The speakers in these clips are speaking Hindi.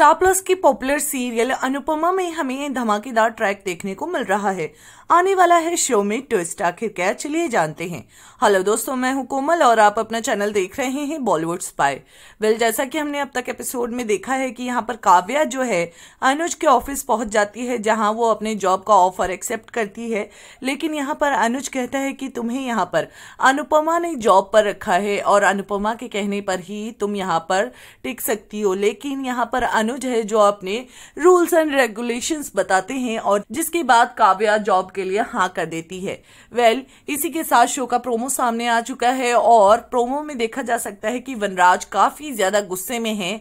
स्टार प्लस की पॉपुलर सीरियल अनुपमा में हमें धमाकेदार ट्रैक देखने को मिल रहा है आने वाला है शो में ट्विस्ट आखिर क्या चलिए जानते हैं हेलो दोस्तों मैं हूं कोमल और आप अपना चैनल देख रहे हैं बॉलीवुड स्पाई वेल जैसा कि हमने अब तक एपिसोड में देखा है कि यहाँ पर काव्या जो है अनुज के ऑफिस पहुंच जाती है जहां वो अपने जॉब का ऑफर एक्सेप्ट करती है लेकिन यहाँ पर अनुज कहता है कि तुम्हें यहाँ पर अनुपमा ने जॉब पर रखा है और अनुपमा के कहने पर ही तुम यहाँ पर टिक सकती हो लेकिन यहाँ पर अनुज है जो अपने रूल्स एंड रेगुलेशंस बताते हैं और जिसके बाद काव्या जॉब के लिए हाँ कर देती है वेल well, इसी के साथ शो का प्रोमो सामने आ चुका है और प्रोमो में देखा जा सकता है कि वनराज काफी ज्यादा गुस्से में है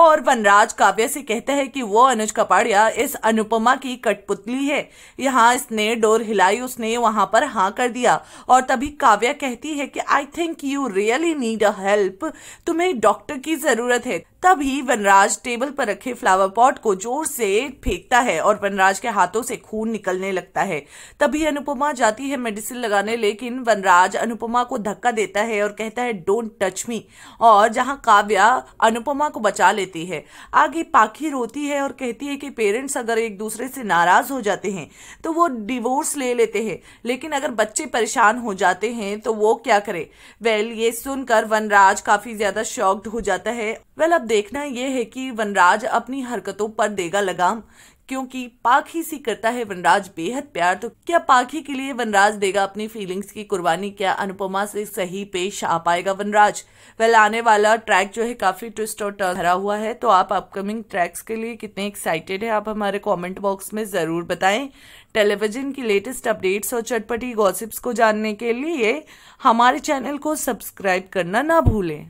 और वनराज काव्या से कहता है कि वो अनुज कपाड़िया इस अनुपमा की कठपुतली है यहाँ इसने डोर हिलाई उसने वहां पर हाँ कर दिया और तभी काव्या कहती है कि I think you really need a help तुम्हें डॉक्टर की जरूरत है तभी वनराज टेबल पर रखे फ्लावर पॉट को जोर से फेंकता है और वनराज के हाथों से खून निकलने लगता है तभी अनुपमा जाती है मेडिसिन लगाने लेकिन वनराज अनुपमा को धक्का देता है और कहता है डोंट टच मी और जहां काव्या अनुपमा को बचा लेती है आगे पाखी रोती है और कहती है कि पेरेंट्स अगर एक दूसरे से नाराज हो जाते हैं तो वो डिवोर्स ले लेते हैं लेकिन अगर बच्चे परेशान हो जाते हैं तो वो क्या करे वेल ये सुनकर वनराज काफी ज्यादा शॉक्ड हो जाता है वेल अब देखना यह है कि वनराज अपनी हरकतों पर देगा लगाम क्योंकि पाखी सी करता है वनराज बेहद प्यार तो क्या पाखी के लिए वनराज देगा अपनी फीलिंग्स की कुर्बानी क्या अनुपमा से सही पेश आ पाएगा वनराज वेल आने वाला ट्रैक जो है काफी ट्विस्ट और टर्न भरा हुआ है तो आप अपकमिंग ट्रैक्स के लिए कितने एक्साइटेड है आप हमारे कमेंट बॉक्स में जरूर बताएं टेलीविजन की लेटेस्ट अपडेट्स और चटपटी गॉसिप्स को जानने के लिए हमारे चैनल को सब्सक्राइब करना ना भूलें